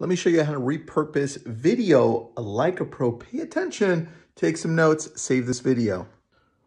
Let me show you how to repurpose video like a pro. Pay attention, take some notes, save this video.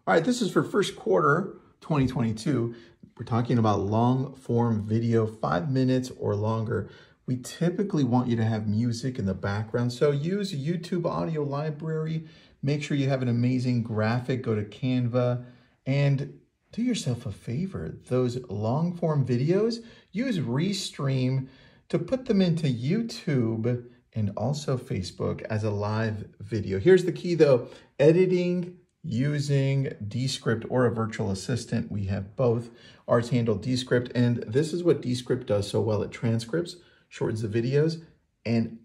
All right, this is for first quarter 2022. We're talking about long form video, five minutes or longer. We typically want you to have music in the background. So use YouTube audio library. Make sure you have an amazing graphic, go to Canva and do yourself a favor. Those long form videos, use Restream to put them into YouTube and also Facebook as a live video. Here's the key though, editing using Descript or a virtual assistant. We have both. Ours handle Descript, and this is what Descript does so well. It transcripts, shortens the videos, and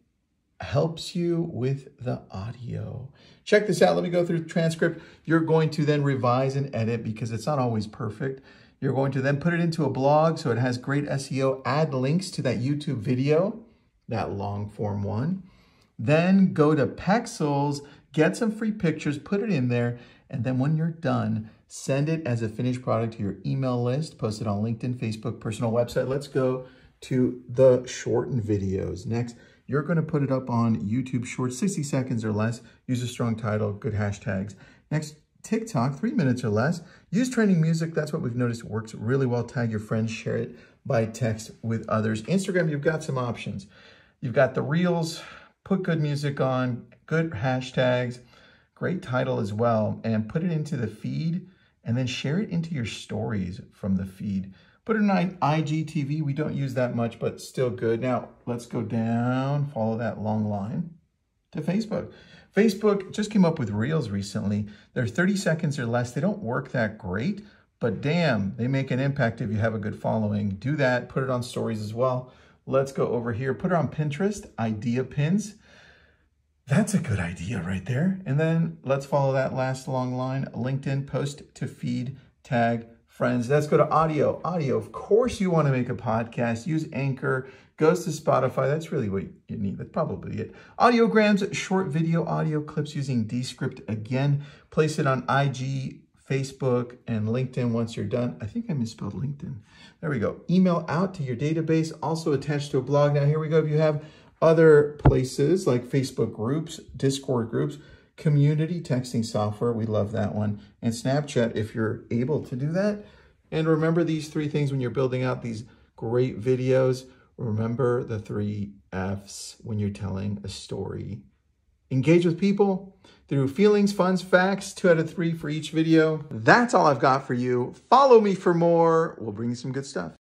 helps you with the audio. Check this out. Let me go through transcript. You're going to then revise and edit because it's not always perfect. You're going to then put it into a blog so it has great SEO, add links to that YouTube video, that long form one. Then go to Pexels, get some free pictures, put it in there, and then when you're done, send it as a finished product to your email list, post it on LinkedIn, Facebook, personal website. Let's go to the shortened videos. Next, you're gonna put it up on YouTube Shorts, 60 seconds or less, use a strong title, good hashtags. Next, TikTok, three minutes or less. Use trending music. That's what we've noticed works really well. Tag your friends, share it by text with others. Instagram, you've got some options. You've got the reels, put good music on, good hashtags, great title as well, and put it into the feed and then share it into your stories from the feed. Put it on IGTV. We don't use that much, but still good. Now, let's go down, follow that long line to Facebook. Facebook just came up with Reels recently. They're 30 seconds or less. They don't work that great, but damn, they make an impact if you have a good following. Do that. Put it on stories as well. Let's go over here. Put it on Pinterest, idea pins. That's a good idea right there. And then let's follow that last long line, LinkedIn, post to feed, tag, friends. Let's go to audio. Audio, of course you want to make a podcast. Use Anchor. Goes to Spotify. That's really what you need. That's probably it. Audiograms, short video audio clips using Descript again. Place it on IG, Facebook, and LinkedIn once you're done. I think I misspelled LinkedIn. There we go. Email out to your database, also attached to a blog. Now, here we go. If you have other places like Facebook groups, Discord groups, community texting software. We love that one. And Snapchat, if you're able to do that. And remember these three things when you're building out these great videos. Remember the three F's when you're telling a story. Engage with people through feelings, funs, facts, two out of three for each video. That's all I've got for you. Follow me for more. We'll bring you some good stuff.